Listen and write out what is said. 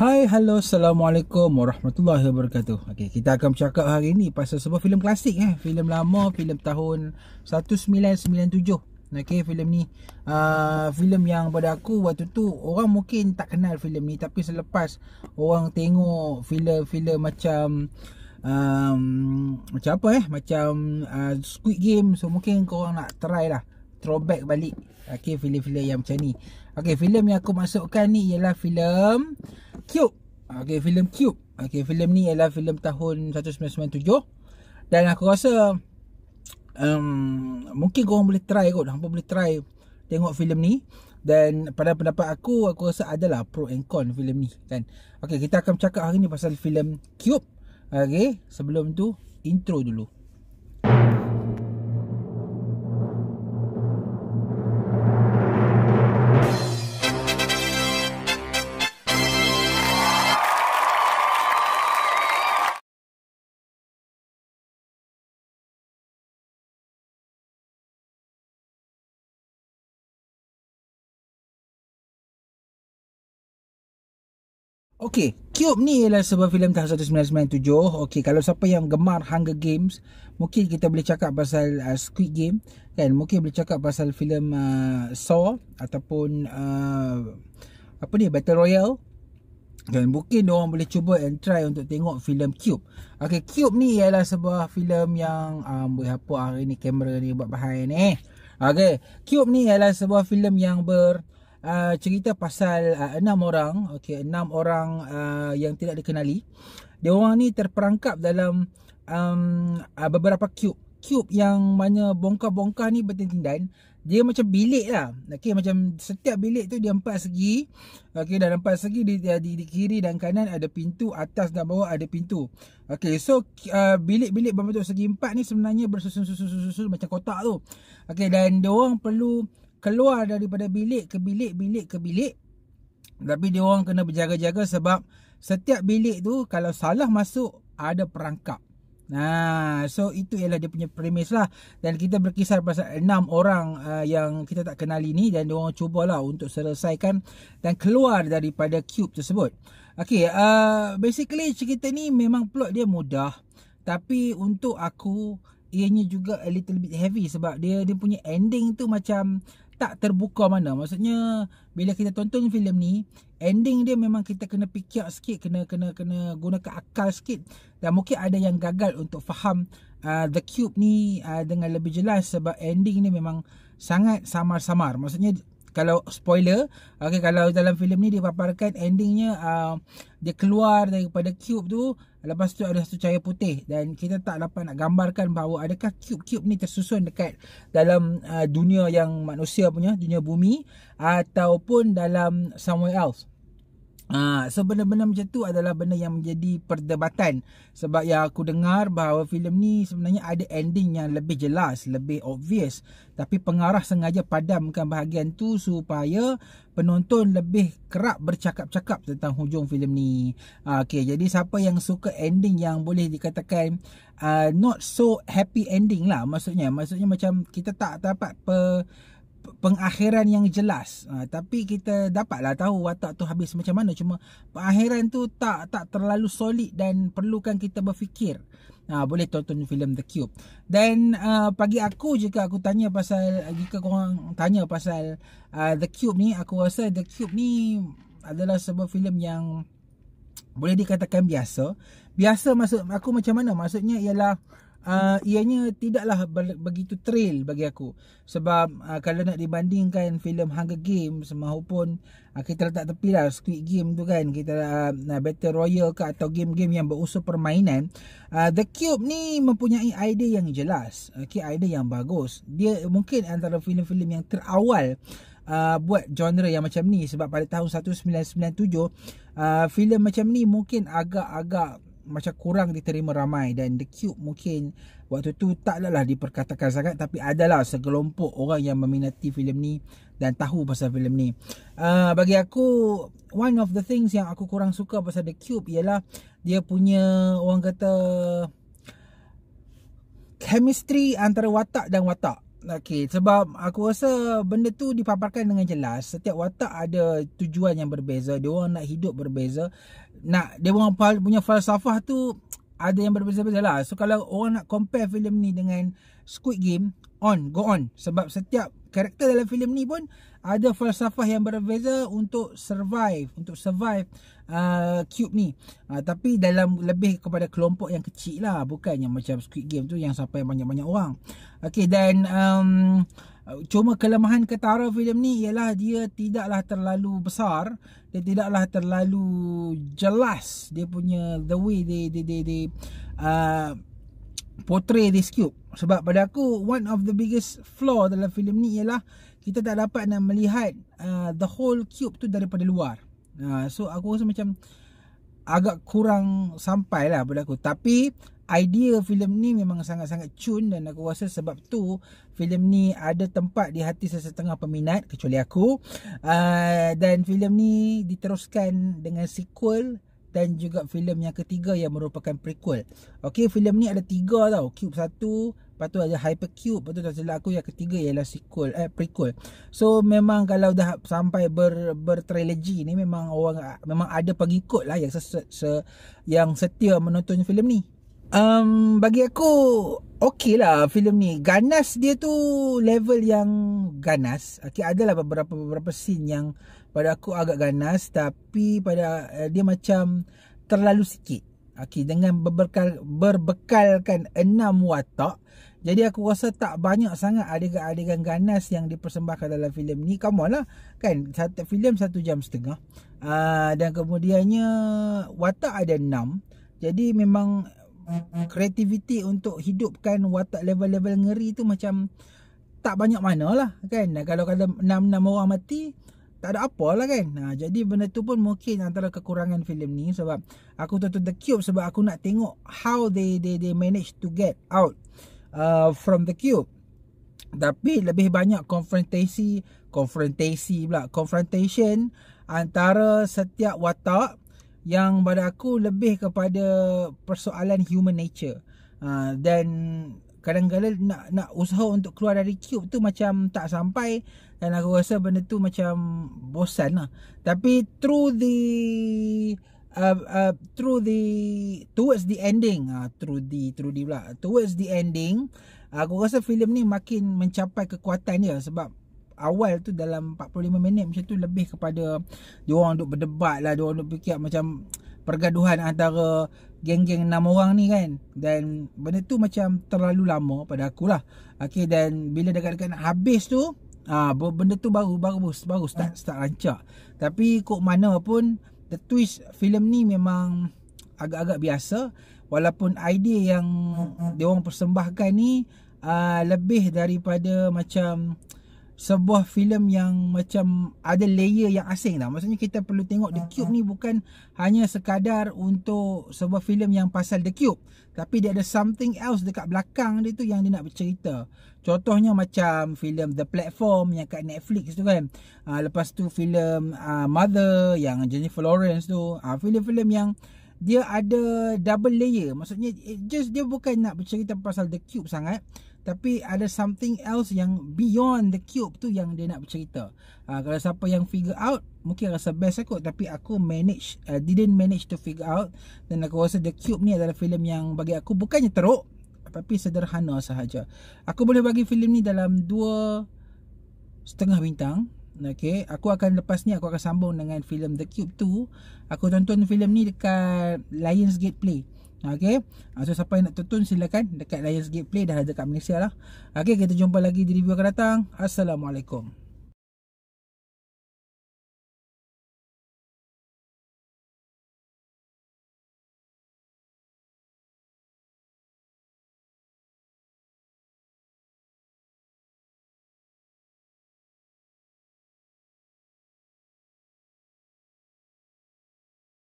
Hai, hello, assalamualaikum warahmatullahi wabarakatuh. Okey, kita akan bercakap hari ini pasal sebuah filem klasik eh. Filem lama, filem tahun 1997. Okey, filem ni a uh, filem yang pada aku waktu tu orang mungkin tak kenal filem ni tapi selepas orang tengok filem-filem macam um, macam apa eh macam uh, Squid Game so mungkin kau orang nak try lah throwback balik okay filem-filem yang macam ni okey filem yang aku masukkan ni ialah filem Cube okay filem Cube okay filem ni ialah filem tahun 1997 dan aku rasa um, mungkin kau boleh try kot hangpa boleh try tengok filem ni dan pada pendapat aku aku rasa adalah pro and con filem ni kan okey kita akan cakap hari ni pasal filem Cube okey sebelum tu intro dulu Okay, Cube ni ialah sebuah filem tahun 1997. Okay, kalau siapa yang gemar Hunger Games, mungkin kita boleh cakap pasal uh, Squid Game. Kan, mungkin boleh cakap pasal filem uh, Saw ataupun uh, apa ni, Battle Royale. Dan mungkin orang boleh cuba and try untuk tengok filem Cube. Okay, Cube ni ialah sebuah filem yang um, boleh apa hari ni kamera ni buat bahaya ni. Eh. Okay, Cube ni ialah sebuah filem yang ber... Ah, cerita pasal uh, enam orang okey enam orang uh, yang tidak dikenali dia orang ni terperangkap dalam um, uh, beberapa cube cube yang mana bongkah-bongkah ni bertindindan dia macam bilik lah okay macam setiap bilik tu dia empat segi okay dan empat segi di, di, di kiri dan kanan ada pintu atas dan bawah ada pintu okay so uh, bilik-bilik berbentuk segi empat ni sebenarnya bersusun-susun-susun macam kotak tu okay dan dia orang perlu keluar daripada bilik ke bilik, bilik ke bilik. Tapi dia orang kena berjaga-jaga sebab setiap bilik tu kalau salah masuk ada perangkap. Nah, so itu ialah dia punya premis lah. Dan kita berkisar pasal enam orang uh, yang kita tak kenal ini dan dia orang cubalah untuk selesaikan dan keluar daripada cube tersebut. Okay, uh, basically cerita ni memang plot dia mudah. Tapi untuk aku, ianya juga a little bit heavy sebab dia dia punya ending tu macam tak terbuka mana. Maksudnya bila kita tonton filem ni, ending dia memang kita kena fikir sikit, kena kena kena gunakan akal sikit dan mungkin ada yang gagal untuk faham uh, The Cube ni uh, dengan lebih jelas sebab ending ni memang sangat samar-samar. Maksudnya kalau spoiler okey kalau dalam filem ni dia paparkan endingnya uh, dia keluar daripada cube tu lepas tu ada satu cahaya putih dan kita tak dapat nak gambarkan bahawa adakah cube-cube ni tersusun dekat dalam uh, dunia yang manusia punya dunia bumi ataupun dalam somewhere else Ha, so benda-benda macam tu adalah benda yang menjadi perdebatan sebab yang aku dengar bahawa filem ni sebenarnya ada ending yang lebih jelas, lebih obvious tapi pengarah sengaja padamkan bahagian tu supaya penonton lebih kerap bercakap-cakap tentang hujung filem ni. Ha, okay, jadi siapa yang suka ending yang boleh dikatakan uh, not so happy ending lah maksudnya. Maksudnya macam kita tak dapat per, pengakhiran yang jelas ha, tapi kita dapatlah tahu watak tu habis macam mana cuma pengakhiran tu tak tak terlalu solid dan perlukan kita berfikir ha, boleh tonton filem The Cube dan uh, bagi aku jika aku tanya pasal jika korang tanya pasal uh, The Cube ni aku rasa The Cube ni adalah sebuah filem yang boleh dikatakan biasa biasa maksud aku macam mana maksudnya ialah uh, ianya tidaklah begitu trail bagi aku sebab uh, kalau nak dibandingkan filem Hunger Games mahupun uh, ah, kita letak tepi lah Squid Game tu kan kita uh, Battle Royale ke atau game-game yang berusaha permainan uh, The Cube ni mempunyai idea yang jelas okay, idea yang bagus dia mungkin antara filem-filem yang terawal Uh, buat genre yang macam ni sebab pada tahun 1997 uh, filem macam ni mungkin agak-agak macam kurang diterima ramai dan The Cube mungkin waktu tu taklah adalah diperkatakan sangat tapi adalah segelompok orang yang meminati filem ni dan tahu pasal filem ni. Uh, bagi aku one of the things yang aku kurang suka pasal The Cube ialah dia punya orang kata chemistry antara watak dan watak. Okay, sebab aku rasa benda tu dipaparkan dengan jelas Setiap watak ada tujuan yang berbeza Dia nak hidup berbeza nak dia orang punya falsafah tu ada yang berbeza-beza lah. So kalau orang nak compare filem ni dengan Squid Game, on go on sebab setiap karakter dalam filem ni pun ada falsafah yang berbeza untuk survive untuk survive uh, cube ni uh, tapi dalam lebih kepada kelompok yang kecil lah bukan yang macam squid game tu yang sampai banyak-banyak orang Okay dan um, cuma kelemahan ketara filem ni ialah dia tidaklah terlalu besar dia tidaklah terlalu jelas dia punya the way they they they, they uh, portray this cube sebab pada aku one of the biggest flaw dalam filem ni ialah kita tak dapat nak melihat uh, the whole cube tu daripada luar uh, so aku rasa macam agak kurang sampai lah pada aku tapi idea filem ni memang sangat-sangat cun dan aku rasa sebab tu filem ni ada tempat di hati sesetengah peminat kecuali aku uh, dan filem ni diteruskan dengan sequel dan juga filem yang ketiga yang merupakan prequel. Okey, filem ni ada tiga tau. Cube 1, lepas tu ada Hypercube, lepas tu tak silap aku yang ketiga ialah sequel eh prequel. So memang kalau dah sampai ber bertrilogy ni memang orang memang ada pengikut lah yang ses, se, yang setia menonton filem ni. Um, bagi aku okey lah filem ni ganas dia tu level yang ganas okay, adalah beberapa beberapa scene yang pada aku agak ganas tapi pada uh, dia macam terlalu sikit. Okey dengan berbekal berbekalkan enam watak jadi aku rasa tak banyak sangat adegan-adegan ganas yang dipersembahkan dalam filem ni. Come on lah. Kan satu filem satu jam setengah. Uh, dan kemudiannya watak ada enam. Jadi memang kreativiti untuk hidupkan watak level-level ngeri tu macam tak banyak mana lah kan. Kalau kalau enam-enam orang mati, tak ada apa lah kan. Ha, jadi benda tu pun mungkin antara kekurangan filem ni sebab aku tonton The Cube sebab aku nak tengok how they they they manage to get out uh, from The Cube. Tapi lebih banyak konfrontasi, konfrontasi pula, confrontation antara setiap watak yang pada aku lebih kepada persoalan human nature. dan uh, kadang-kadang nak nak usaha untuk keluar dari cube tu macam tak sampai dan aku rasa benda tu macam bosan lah. Tapi through the uh, uh, through the towards the ending uh, through the through the pula towards the ending aku rasa filem ni makin mencapai kekuatan dia sebab awal tu dalam 45 minit macam tu lebih kepada dia orang duk berdebat lah dia orang duk fikir macam pergaduhan antara geng-geng enam orang ni kan dan benda tu macam terlalu lama pada aku lah okey dan bila dekat-dekat nak habis tu ah uh, benda tu baru baru baru start start rancak tapi kok mana pun the twist filem ni memang agak-agak biasa walaupun idea yang dia orang persembahkan ni uh, lebih daripada macam uh, sebuah filem yang macam ada layer yang asing tau. Maksudnya kita perlu tengok The Cube ni bukan hanya sekadar untuk sebuah filem yang pasal The Cube. Tapi dia ada something else dekat belakang dia tu yang dia nak bercerita. Contohnya macam filem The Platform yang kat Netflix tu kan. Uh, lepas tu filem uh, Mother yang Jennifer Lawrence tu. Uh, filem-filem yang dia ada double layer. Maksudnya it just dia bukan nak bercerita pasal The Cube sangat tapi ada something else yang beyond the cube tu yang dia nak bercerita. Uh, kalau siapa yang figure out, mungkin rasa best aku tapi aku manage uh, didn't manage to figure out dan aku rasa the cube ni adalah filem yang bagi aku bukannya teruk tapi sederhana sahaja. Aku boleh bagi filem ni dalam dua setengah bintang. Okay, aku akan lepas ni aku akan sambung dengan filem The Cube 2. Aku tonton filem ni dekat Lionsgate Play. Okey. Ah, so siapa yang nak tonton silakan dekat Lions Gate Play dah ada kat Malaysia lah. Okay, kita jumpa lagi di review akan datang. Assalamualaikum.